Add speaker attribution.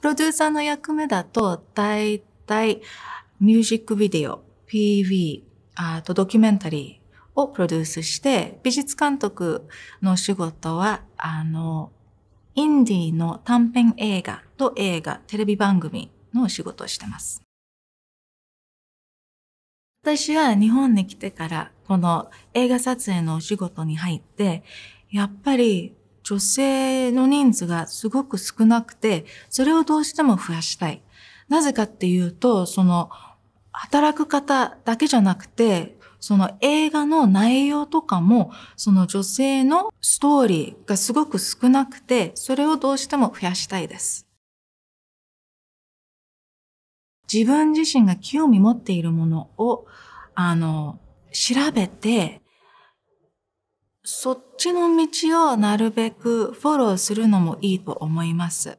Speaker 1: プロデューサーの役目だと、だいたいミュージックビデオ、PV、あとドキュメンタリーをプロデュースして、美術監督の仕事は、あの、インディーの短編映画と映画、テレビ番組の仕事をしてます。私は日本に来てから、この映画撮影のお仕事に入って、やっぱり女性の人数がすごく少なくて、それをどうしても増やしたい。なぜかっていうと、その、働く方だけじゃなくて、その映画の内容とかも、その女性のストーリーがすごく少なくて、それをどうしても増やしたいです。自分自身が興味持っているものを、あの、調べて、そっちの道をなるべくフォローするのもいいと思います。